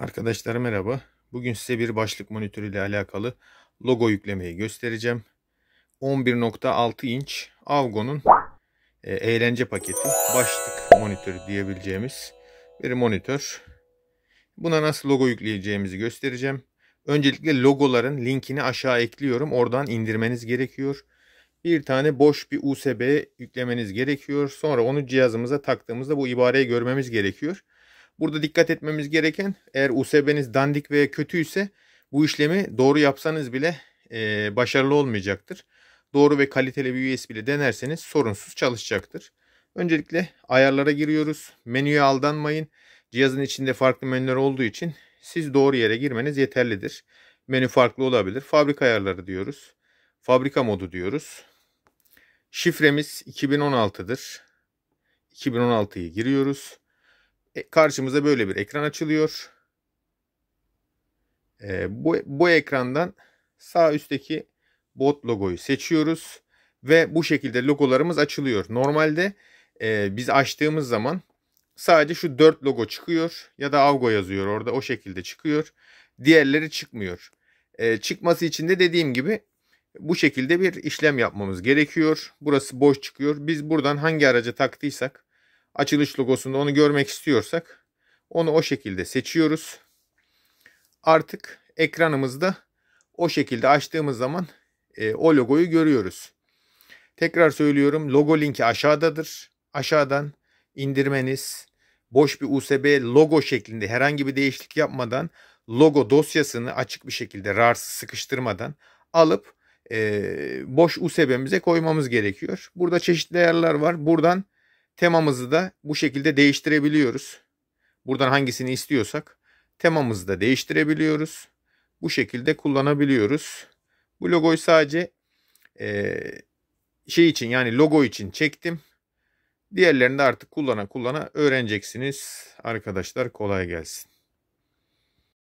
Arkadaşlar merhaba. Bugün size bir başlık monitörü ile alakalı logo yüklemeyi göstereceğim. 11.6 inç Avgo'nun e, eğlence paketi başlık monitörü diyebileceğimiz bir monitör. Buna nasıl logo yükleyeceğimizi göstereceğim. Öncelikle logoların linkini aşağı ekliyorum. Oradan indirmeniz gerekiyor. Bir tane boş bir USB yüklemeniz gerekiyor. Sonra onu cihazımıza taktığımızda bu ibareyi görmemiz gerekiyor. Burada dikkat etmemiz gereken eğer USB'niz dandik veya kötüyse bu işlemi doğru yapsanız bile e, başarılı olmayacaktır. Doğru ve kaliteli bir USB ile denerseniz sorunsuz çalışacaktır. Öncelikle ayarlara giriyoruz. Menüye aldanmayın. Cihazın içinde farklı menüler olduğu için siz doğru yere girmeniz yeterlidir. Menü farklı olabilir. Fabrika ayarları diyoruz. Fabrika modu diyoruz. Şifremiz 2016'dır. 2016'yı giriyoruz. E, karşımıza böyle bir ekran açılıyor. E, bu, bu ekrandan sağ üstteki bot logoyu seçiyoruz ve bu şekilde logolarımız açılıyor. Normalde e, biz açtığımız zaman sadece şu 4 logo çıkıyor ya da Avgo yazıyor orada o şekilde çıkıyor. Diğerleri çıkmıyor. E, çıkması için de dediğim gibi bu şekilde bir işlem yapmamız gerekiyor. Burası boş çıkıyor. Biz buradan hangi araca taktıysak açılış logosunda onu görmek istiyorsak onu o şekilde seçiyoruz. Artık ekranımızda o şekilde açtığımız zaman e, o logoyu görüyoruz. Tekrar söylüyorum logo linki aşağıdadır. Aşağıdan indirmeniz boş bir USB logo şeklinde herhangi bir değişiklik yapmadan logo dosyasını açık bir şekilde RAR'sı sıkıştırmadan alıp e, boş USB'mize koymamız gerekiyor. Burada çeşitli ayarlar var. Buradan Temamızı da bu şekilde değiştirebiliyoruz. Buradan hangisini istiyorsak temamızı da değiştirebiliyoruz. Bu şekilde kullanabiliyoruz. Bu logoyu sadece e, şey için yani logo için çektim. Diğerlerini de artık kullana kullana öğreneceksiniz. Arkadaşlar kolay gelsin.